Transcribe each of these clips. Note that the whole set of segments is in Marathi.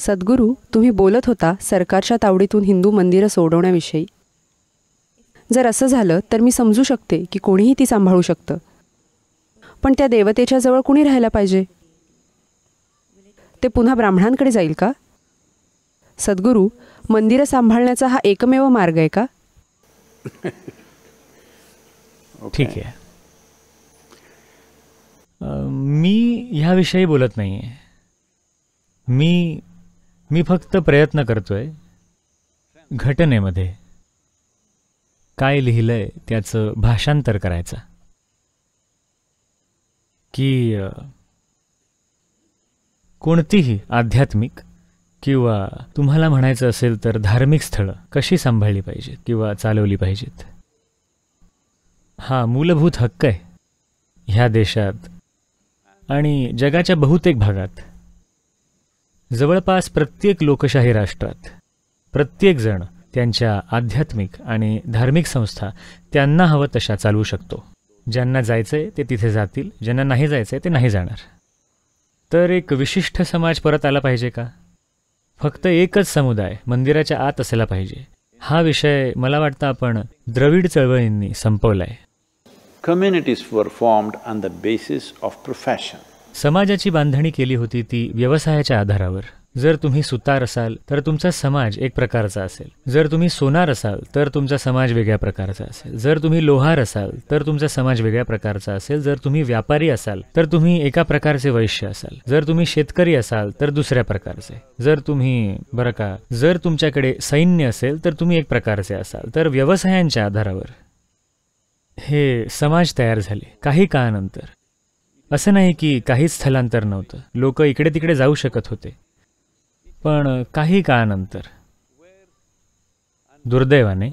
सद्गुरू तुम्ही बोलत होता सरकारच्या तावडीतून हिंदू मंदिरं सोडवण्याविषयी जर असं झालं तर मी समजू शकते की कोणीही ती सांभाळू शकतं पण त्या देवतेच्या जवळ कुणी राहायला पाहिजे ते पुन्हा ब्राह्मणांकडे जाईल का सद्गुरू मंदिरं सांभाळण्याचा हा एकमेव मार्ग आहे का ठीक आहे मी ह्याविषयी बोलत नाही आहे मी मी फक्त प्रयत्न करतोय घटनेमध्ये काय लिहिलंय त्याचं भाषांतर करायचं की कोणतीही आध्यात्मिक किंवा तुम्हाला म्हणायचं असेल तर धार्मिक स्थळं कशी सांभाळली पाहिजेत किंवा चालवली पाहिजेत हा मूलभूत हक्क आहे ह्या देशात आणि जगाच्या बहुतेक भागात जवळपास प्रत्येक लोकशाही राष्ट्रात प्रत्येकजण त्यांच्या आध्यात्मिक आणि धार्मिक संस्था त्यांना हवं तशा चालवू शकतो ज्यांना जायचं आहे ते तिथे जातील ज्यांना नाही जायचं आहे ते नाही जाणार तर एक विशिष्ट समाज परत आला पाहिजे का फक्त एकच समुदाय मंदिराच्या आत असायला पाहिजे हा विषय मला वाटतं आपण द्रविड चळवळींनी संपवला आहे four were on the basis of profession समाजाची बांधणी केली होती ती व्यवसायाच्या आधारावर जर तुम्ही सुतार असाल तर तुमचा समाज एक प्रकारचा असेल जर तुम्ही सोनार असाल तर तुमचा समाज वेगळ्या प्रकारचा असेल जर तुम्ही लोहार असाल तर तुमचा समाज वेगळ्या प्रकारचा असेल जर तुम्ही व्यापारी असाल तर तुम्ही एका प्रकारचे वैश्य असाल जर तुम्ही शेतकरी असाल तर दुसऱ्या प्रकारचे जर तुम्ही बरं का जर तुमच्याकडे सैन्य असेल तर तुम्ही एक प्रकारचे असाल तर व्यवसायांच्या आधारावर हे समाज तयार झाले काही काळानंतर असं नाही की काहीच स्थलांतर नव्हतं लोक इकडे तिकडे जाऊ शकत होते पण काही काळानंतर दुर्दैवाने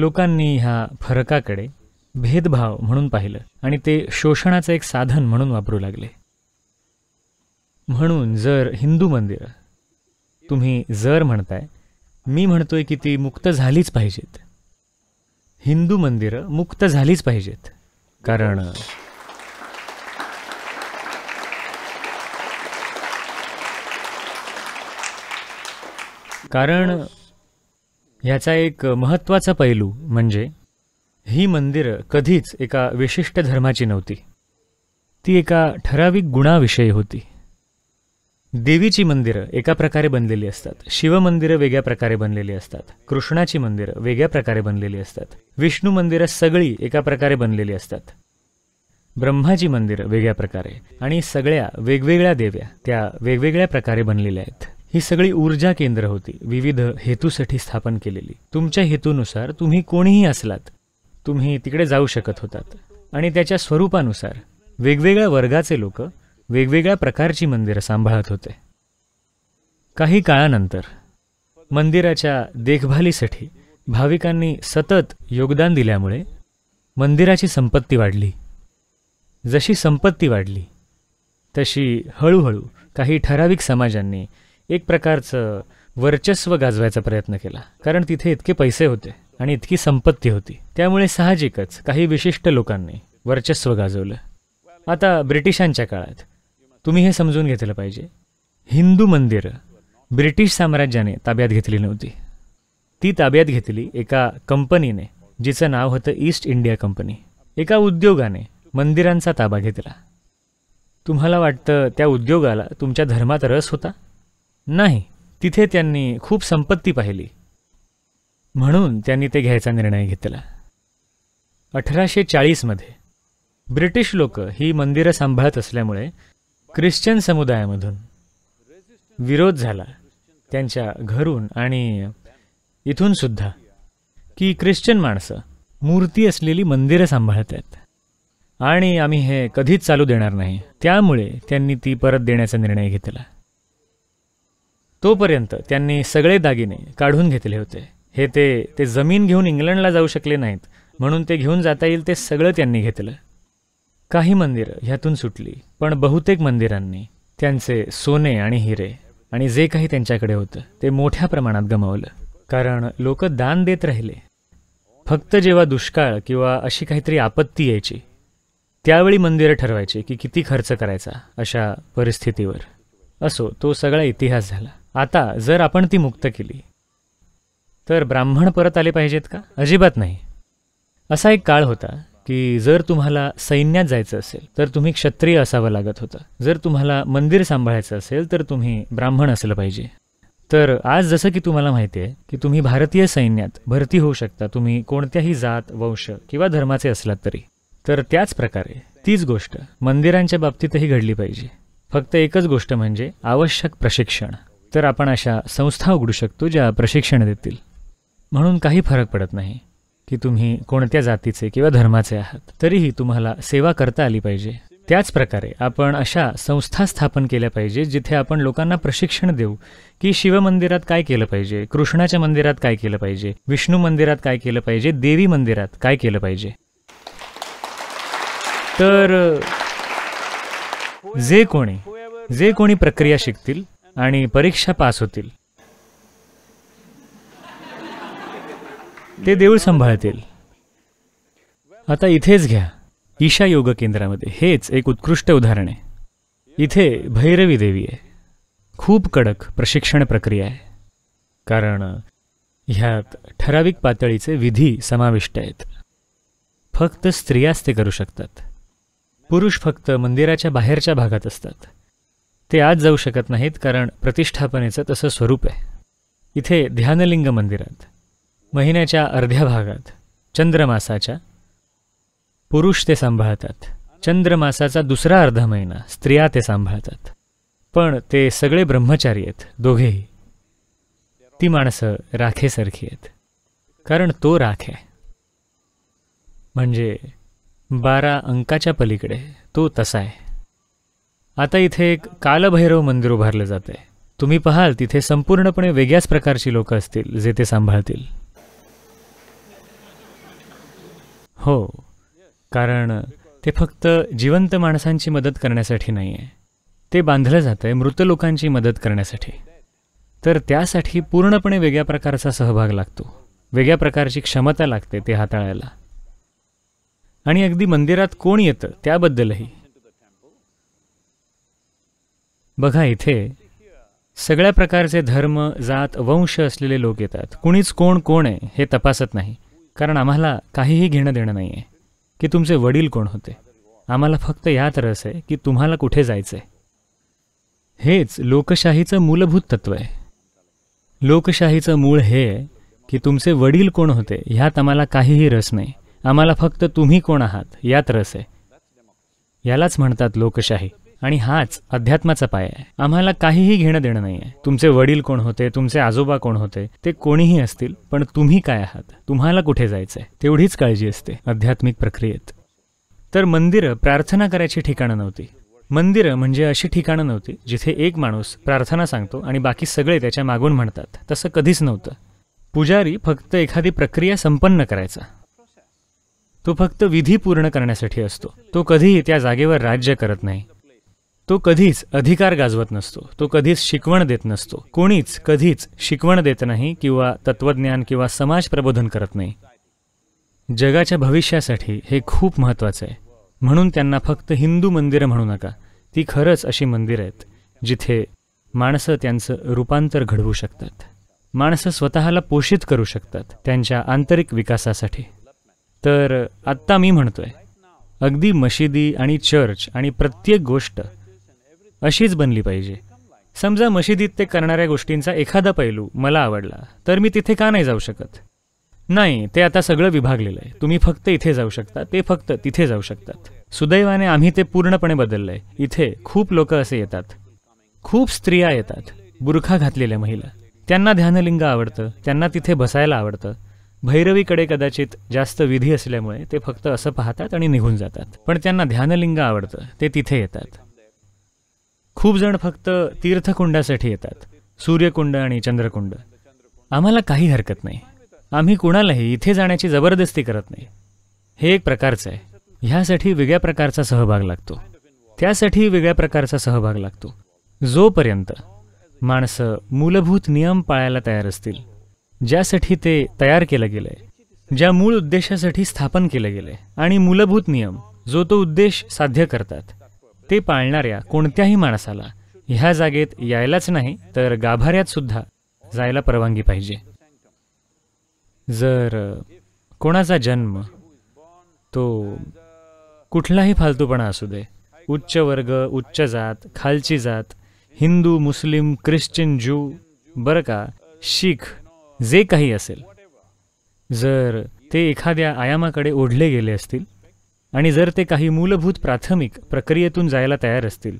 लोकांनी ह्या फरकाकडे भेदभाव म्हणून पाहिलं आणि ते शोषणाचं एक साधन म्हणून वापरू लागले म्हणून जर हिंदू मंदिर तुम्ही जर म्हणताय मी म्हणतोय की ती मुक्त झालीच पाहिजेत हिंदू मंदिरं मुक्त झालीच पाहिजेत कारण कारण ह्याचा एक महत्त्वाचा पैलू म्हणजे ही मंदिरं कधीच एका विशिष्ट धर्माची नव्हती ती एका ठराविक गुणाविषयी होती देवीची मंदिरं एका प्रकारे बनलेली असतात शिवमंदिरं वेगळ्या प्रकारे बनलेली असतात कृष्णाची मंदिरं वेगळ्या प्रकारे बनलेली असतात विष्णू मंदिरं सगळी एका प्रकारे बनलेली असतात ब्रह्माची मंदिरं वेगळ्या प्रकारे आणि सगळ्या वेगवेगळ्या देव्या त्या वेगवेगळ्या प्रकारे बनलेल्या आहेत ही सगळी ऊर्जा केंद्र होती विविध हेतूसाठी स्थापन केलेली तुमच्या हेतूनुसार तुम्ही कोणीही असलात तुम्ही तिकडे जाऊ शकत होतात आणि त्याच्या स्वरूपानुसार वेगवेगळ्या वर्गाचे लोक वेगवेगळ्या प्रकारची मंदिरं सांभाळत होते काही काळानंतर मंदिराच्या देखभालीसाठी भाविकांनी सतत योगदान दिल्यामुळे मंदिराची संपत्ती वाढली जशी संपत्ती वाढली तशी हळूहळू काही ठराविक समाजांनी एक प्रकारचं वर्चस्व गाजवायचा प्रयत्न केला कारण तिथे इतके पैसे होते आणि इतकी संपत्ती होती त्यामुळे साहजिकच काही विशिष्ट लोकांनी वर्चस्व गाजवलं आता ब्रिटिशांच्या काळात तुम्ही हे समजून घेतलं पाहिजे हिंदू मंदिरं ब्रिटिश साम्राज्याने ताब्यात घेतली नव्हती ती ताब्यात घेतली एका कंपनीने जिचं नाव होतं ईस्ट इंडिया कंपनी एका उद्योगाने मंदिरांचा ताबा घेतला तुम्हाला वाटतं त्या उद्योगाला तुमच्या धर्मात रस होता नाही तिथे त्यांनी खूप संपत्ती पाहिली म्हणून त्यांनी ते घ्यायचा निर्णय घेतला अठराशे चाळीसमध्ये ब्रिटिश लोक ही मंदिरं सांभाळत असल्यामुळे ख्रिश्चन समुदायामधून विरोध झाला त्यांच्या घरून आणि इथून सुद्धा की ख्रिश्चन माणसं मूर्ती असलेली मंदिरं सांभाळत आहेत आणि आम्ही हे कधीच चालू देणार नाही त्यामुळे त्यांनी ती परत देण्याचा निर्णय घेतला तोपर्यंत त्यांनी सगळे दागिने काढून घेतले होते हे ते ते जमीन घेऊन इंग्लंडला जाऊ शकले नाहीत म्हणून ते घेऊन जाता येईल ते सगळं त्यांनी घेतलं काही मंदिरं ह्यातून सुटली पण बहुतेक मंदिरांनी त्यांचे सोने आणि हिरे आणि जे काही त्यांच्याकडे होतं ते मोठ्या प्रमाणात गमावलं कारण लोक दान देत राहिले फक्त जेव्हा दुष्काळ किंवा अशी काहीतरी आपत्ती यायची त्यावेळी मंदिरं ठरवायची की किती खर्च करायचा अशा परिस्थितीवर असो तो सगळा इतिहास झाला आता जर आपण ती मुक्त केली तर ब्राह्मण परत आले पाहिजेत का अजिबात नाही असा एक काळ होता की जर तुम्हाला सैन्यात जायचं असेल तर तुम्ही क्षत्रिय असावं लागत होतं जर तुम्हाला मंदिर सांभाळायचं असेल तर तुम्ही ब्राह्मण असलं पाहिजे तर आज जसं की तुम्हाला माहिती आहे की तुम्ही भारतीय सैन्यात भरती होऊ शकता तुम्ही कोणत्याही जात वंश किंवा धर्माचे असलात तरी तर त्याच प्रकारे तीच गोष्ट मंदिरांच्या बाबतीतही घडली पाहिजे फक्त एकच गोष्ट म्हणजे आवश्यक प्रशिक्षण तर आपण अशा संस्था उघडू शकतो ज्या प्रशिक्षण देतील म्हणून काही फरक पडत नाही की तुम्ही कोणत्या जातीचे किंवा धर्माचे आहात तरीही तुम्हाला सेवा करता आली पाहिजे त्याच प्रकारे आपण अशा संस्था स्थापन केल्या पाहिजे जिथे आपण लोकांना प्रशिक्षण देऊ की शिवमंदिरात काय केलं पाहिजे कृष्णाच्या मंदिरात काय केलं पाहिजे विष्णू मंदिरात काय केलं पाहिजे देवी मंदिरात काय केलं पाहिजे तर जे कोणी जे कोणी प्रक्रिया शिकतील आणि परीक्षा पास होतील ते देऊळ सांभाळतील आता इथेच घ्या ईशा योग केंद्रामध्ये हेच एक उत्कृष्ट उदाहरण आहे इथे भैरवी देवी आहे खूप कडक प्रशिक्षण प्रक्रिया आहे कारण ह्यात ठराविक पातळीचे विधी समाविष्ट आहेत फक्त स्त्रियाच ते करू शकतात पुरुष फक्त मंदिराच्या बाहेरच्या भागात असतात ते आज जाऊ शकत नाहीत कारण प्रतिष्ठापनेचं तसं स्वरूप आहे इथे ध्यानलिंग मंदिरात महिन्याच्या अर्ध्या भागात चंद्रमासाच्या पुरुष ते सांभाळतात चंद्रमासाचा दुसरा अर्धा महिना स्त्रिया ते सांभाळतात पण ते सगळे ब्रह्मचारी आहेत दोघेही ती माणसं राखेसारखी आहेत कारण तो राख आहे म्हणजे बारा अंकाच्या पलीकडे तो तसा आहे आता इथे एक कालभैरव मंदिर उभारलं आहे तुम्ही पाहाल तिथे संपूर्णपणे वेगळ्याच प्रकारची लोक असतील जे ते सांभाळतील हो कारण ते फक्त जिवंत माणसांची मदत करण्यासाठी नाही आहे ते बांधलं जात आहे मृत लोकांची मदत करण्यासाठी तर त्यासाठी पूर्णपणे वेगळ्या प्रकारचा सहभाग लागतो वेगळ्या प्रकारची क्षमता लागते ते हाताळायला आणि अगदी मंदिरात कोण येतं त्याबद्दलही बघा इथे सगळ्या प्रकारचे धर्म जात वंश असलेले लोक येतात कुणीच कोण कोण आहे हे तपासत नाही कारण आम्हाला काहीही घेणं देणं नाही आहे की तुमचे वडील कोण होते आम्हाला फक्त यात रस आहे की तुम्हाला कुठे जायचं आहे हेच लोकशाहीचं मूलभूत तत्व आहे लोकशाहीचं मूळ हे आहे की तुमचे वडील कोण होते ह्यात आम्हाला काहीही रस नाही आम्हाला फक्त तुम्ही कोण आहात यात रस आहे यालाच म्हणतात लोकशाही आणि हाच अध्यात्माचा पाय आहे आम्हाला काहीही घेणं देणं नाहीये तुमचे वडील कोण होते तुमचे आजोबा कोण होते ते कोणीही असतील पण तुम्ही काय आहात तुम्हाला कुठे जायचंय तेवढीच काळजी असते आध्यात्मिक प्रक्रियेत तर मंदिरं प्रार्थना करायची ठिकाणं नव्हती मंदिरं म्हणजे अशी ठिकाणं नव्हती जिथे एक माणूस प्रार्थना सांगतो आणि बाकी सगळे त्याच्या मागून म्हणतात तसं कधीच नव्हतं पुजारी फक्त एखादी प्रक्रिया संपन्न करायचा तो फक्त विधी पूर्ण करण्यासाठी असतो तो कधीही त्या जागेवर राज्य करत नाही तो कधीच अधिकार गाजवत नसतो तो कधीच शिकवण देत नसतो कोणीच कधीच शिकवण देत नाही किंवा तत्वज्ञान किंवा समाज प्रबोधन करत नाही जगाच्या भविष्यासाठी हे खूप महत्वाचं आहे म्हणून त्यांना फक्त हिंदू मंदिरं म्हणू नका ती खरंच अशी मंदिरं आहेत जिथे माणसं त्यांचं रूपांतर घडवू शकतात माणसं स्वतःला पोषित करू शकतात त्यांच्या आंतरिक विकासासाठी तर आत्ता मी म्हणतोय अगदी मशिदी आणि चर्च आणि प्रत्येक गोष्ट अशीच बनली पाहिजे समजा मशिदीत ते करणाऱ्या गोष्टींचा एखादा पैलू मला आवडला तर मी तिथे का नाही जाऊ शकत नाही ते आता सगळं विभागलेलं आहे तुम्ही फक्त इथे जाऊ शकता ते फक्त तिथे जाऊ शकतात सुदैवाने आम्ही ते पूर्णपणे बदललंय इथे खूप लोक असे येतात खूप स्त्रिया येतात बुरखा घातलेल्या महिला त्यांना ध्यानलिंग आवडतं त्यांना तिथे बसायला आवडतं भैरवीकडे कदाचित जास्त विधी असल्यामुळे ते फक्त असं पाहतात आणि निघून जातात पण त्यांना ध्यानलिंग आवडतं ते तिथे येतात खूप जण फक्त तीर्थकुंडासाठी येतात सूर्यकुंड आणि चंद्रकुंड आम्हाला काही हरकत नाही आम्ही कुणालाही इथे जाण्याची जबरदस्ती करत नाही हे एक प्रकारचं आहे ह्यासाठी वेगळ्या प्रकारचा सहभाग लागतो त्यासाठी वेगळ्या प्रकारचा सहभाग लागतो जोपर्यंत माणसं मूलभूत नियम पाळायला तयार असतील ज्यासाठी ते तयार केलं गेलंय ज्या मूळ उद्देशासाठी स्थापन केलं गेलंय आणि मूलभूत नियम जो तो उद्देश साध्य करतात ते पाळणाऱ्या कोणत्याही माणसाला ह्या जागेत यायलाच नाही तर गाभाऱ्यात सुद्धा जायला परवानगी पाहिजे जर कोणाचा जन्म तो कुठलाही फालतूपणा असू दे उच्च वर्ग उच्च जात खालची जात हिंदू मुस्लिम ख्रिश्चन ज्यू बरं का शीख जे काही असेल जर ते एखाद्या आयामाकडे ओढले गेले असतील आणि जर ते काही मूलभूत प्राथमिक प्रक्रियेतून जायला तयार असतील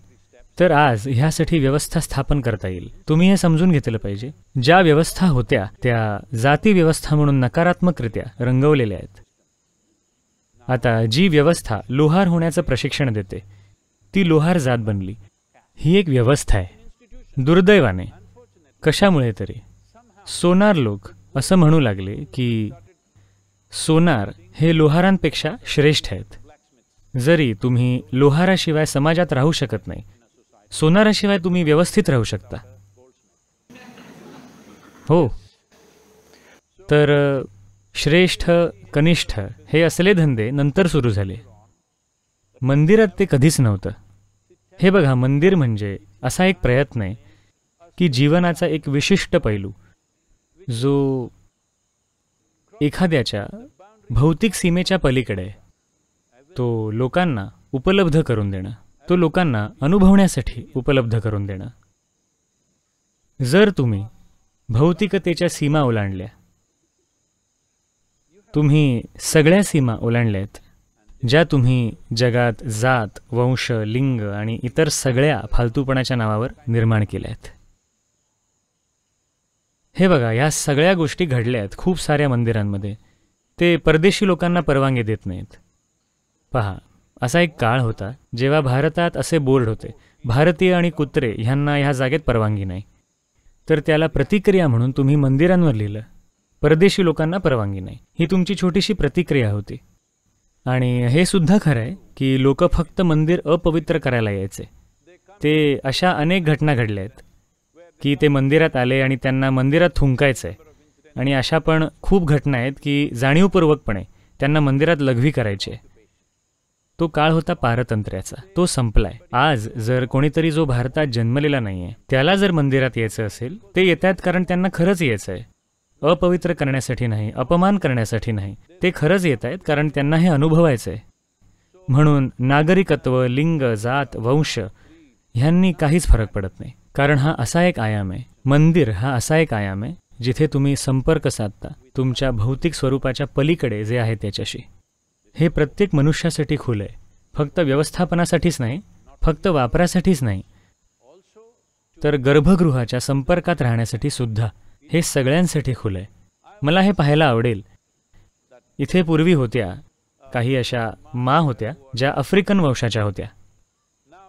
तर आज ह्यासाठी व्यवस्था स्थापन करता येईल तुम्ही हे समजून घेतलं पाहिजे ज्या व्यवस्था होत्या त्या जाती व्यवस्था म्हणून नकारात्मकरित्या रंगवलेल्या आहेत आता जी व्यवस्था लोहार होण्याचं प्रशिक्षण देते ती लोहार जात बनली ही एक व्यवस्था आहे दुर्दैवाने कशामुळे तरी सोनार लोक असं म्हणू लागले की सोनार हे लोहारांपेक्षा श्रेष्ठ आहेत जरी तुम्ही लोहाराशिवाय समाजात राहू शकत नाही सोनाराशिवाय तुम्ही व्यवस्थित राहू शकता हो तर श्रेष्ठ कनिष्ठ हे असले धंदे नंतर सुरू झाले मंदिरात ते कधीच नव्हतं हे बघा मंदिर म्हणजे असा एक प्रयत्न आहे की जीवनाचा एक विशिष्ट पैलू जो एखाद्याच्या भौतिक सीमेच्या पलीकडे तो लोकांना उपलब्ध करून देणं तो लोकांना अनुभवण्यासाठी उपलब्ध करून देणं जर तुम्ही भौतिकतेच्या सीमा ओलांडल्या तुम्ही सगळ्या सीमा ओलांडल्यात ज्या तुम्ही जगात जात वंश लिंग आणि इतर सगळ्या फालतूपणाच्या नावावर निर्माण केल्या आहेत हे बघा या सगळ्या गोष्टी घडल्या आहेत खूप साऱ्या मंदिरांमध्ये ते परदेशी लोकांना परवानगी देत नाहीत पहा असा एक काळ होता जेव्हा भारतात असे बोर्ड होते भारतीय आणि कुत्रे ह्यांना ह्या जागेत परवानगी नाही तर त्याला प्रतिक्रिया म्हणून तुम्ही मंदिरांवर लिहिलं परदेशी लोकांना परवानगी नाही ही तुमची छोटीशी प्रतिक्रिया होती आणि हे सुद्धा खरं आहे की लोक फक्त मंदिर अपवित्र करायला यायचे ते अशा अनेक घटना घडल्या आहेत की ते मंदिरात आले आणि त्यांना मंदिरात थुंकायचं आहे आणि अशा पण खूप घटना आहेत की जाणीवपूर्वकपणे त्यांना मंदिरात लघवी करायची आहे तो काळ होता पारतंत्र्याचा तो संपलाय आज जर कोणीतरी जो भारतात जन्मलेला नाहीये त्याला जर मंदिरात यायचं असेल ते येतात कारण त्यांना खरंच यायचं आहे अपवित्र करण्यासाठी नाही अपमान करण्यासाठी नाही ते खरंच येत आहेत कारण त्यांना हे अनुभवायचं आहे म्हणून नागरिकत्व लिंग जात वंश ह्यांनी काहीच फरक पडत नाही कारण हा असा एक आयाम आहे मंदिर हा असा एक आयाम आहे जिथे तुम्ही संपर्क साधता तुमच्या भौतिक स्वरूपाच्या पलीकडे जे आहे त्याच्याशी हे प्रत्येक मनुष्यासाठी खुलं आहे फक्त व्यवस्थापनासाठीच नाही फक्त वापरासाठीच नाही तर गर्भगृहाच्या संपर्कात राहण्यासाठी सुद्धा हे सगळ्यांसाठी खुलं आहे मला हे पाहायला आवडेल इथे पूर्वी होत्या काही अशा मा होत्या ज्या आफ्रिकन वंशाच्या होत्या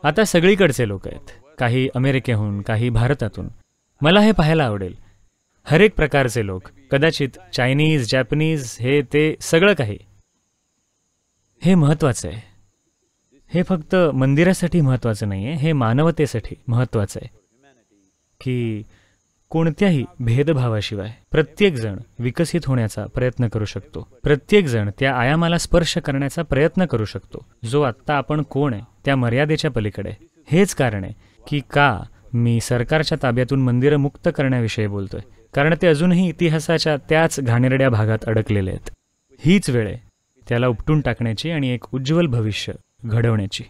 आता सगळीकडचे लोक आहेत काही अमेरिकेहून काही भारतातून मला हे पाहायला आवडेल हरेक प्रकारचे लोक कदाचित चायनीज जॅपनीज हे ते सगळं काही हे महत्त्वाचं आहे हे फक्त मंदिरासाठी महत्त्वाचं नाही आहे हे मानवतेसाठी महत्त्वाचं आहे की कोणत्याही भेदभावाशिवाय प्रत्येकजण विकसित होण्याचा प्रयत्न करू शकतो प्रत्येकजण त्या आयामाला स्पर्श करण्याचा प्रयत्न करू शकतो जो आत्ता आपण कोण आहे त्या मर्यादेच्या पलीकडे हेच कारण आहे की का मी सरकारच्या ताब्यातून मंदिरं मुक्त करण्याविषयी बोलतोय कारण ते अजूनही इतिहासाच्या त्याच घाणेरड्या भागात अडकलेले आहेत हीच वेळ आहे त्याला उपटून टाकण्याची आणि एक उज्ज्वल भविष्य घडवण्याची